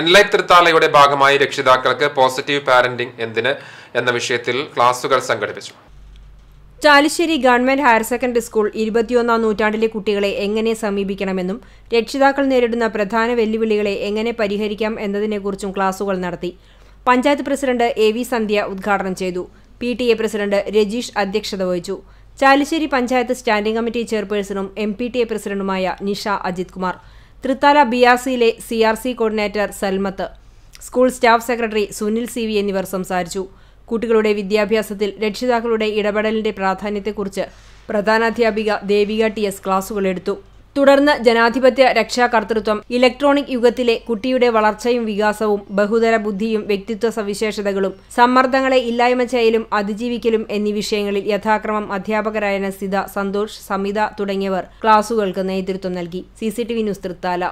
എൻലൈ തൃത്താലയുടെ ഭാഗമായി രക്ഷിതാക്കൾക്ക് positive parenting എന്തിന് എന്ന വിഷയത്തിൽ ക്ലാസുകൾ സംഘടിപ്പിച്ചു Chalissery government higher secondary school ഇരുപത്തിയൊന്നാം നൂറ്റാണ്ടിലെ കുട്ടികളെ എങ്ങനെ സമീപിക്കണമെന്നും രക്ഷിതാക്കൾ നേരിടുന്ന പ്രധാന വെല്ലുവിളികളെ എങ്ങനെ പരിഹരിക്കാം എന്നതിനെക്കുറിച്ചും ക്ലാസുകൾ നടത്തി panchayat president A V Sandhya ഉദ്ഘാടനം ചെയ്തു P T A president Rajeesh അധ്യക്ഷത വഹിച്ചു ചാലിശ്ശേരി പഞ്ചായത്ത് സ്റ്റാൻഡിംഗ് കമ്മിറ്റി ചെയർപേഴ്സണും എം പി ടി എ പ്രസിഡന്റുമായ നിഷ അജിത് കുമാർ തൃത്താല ബി ആർ സിയിലെ C R C coordinator Salmath school staff secretary Sunil C V എന്നിവർ സംസാരിച്ചു കുട്ടികളുടെ വിദ്യാഭ്യാസത്തിൽ രക്ഷിതാക്കളുടെ ഇടപെടലിന്റെ പ്രാധാന്യത്തെക്കുറിച്ച് പ്രധാനാധ്യാപിക ദേവിക ടി എസ് ക്ലാസുകളെടുത്തു തുടർന്ന് ജനാധിപത്യ രക്ഷാകർത്തൃത്വം ഇലക്ട്രോണിക് യുഗത്തിലെ കുട്ടിയുടെ വളർച്ചയും വികാസവും ബഹുതര ബുദ്ധിയും വ്യക്തിത്വ സവിശേഷതകളും സമ്മർദ്ദങ്ങളെ ഇല്ലായ്മ ചെയ്യലും അതിജീവിക്കലും എന്നീ വിഷയങ്ങളിൽ യഥാക്രമം അധ്യാപകരായ സിത സന്തോഷ് സമിത തുടങ്ങിയവർ ക്ലാസുകൾക്ക് നേതൃത്വം നൽകി സി ന്യൂസ് തൃത്താല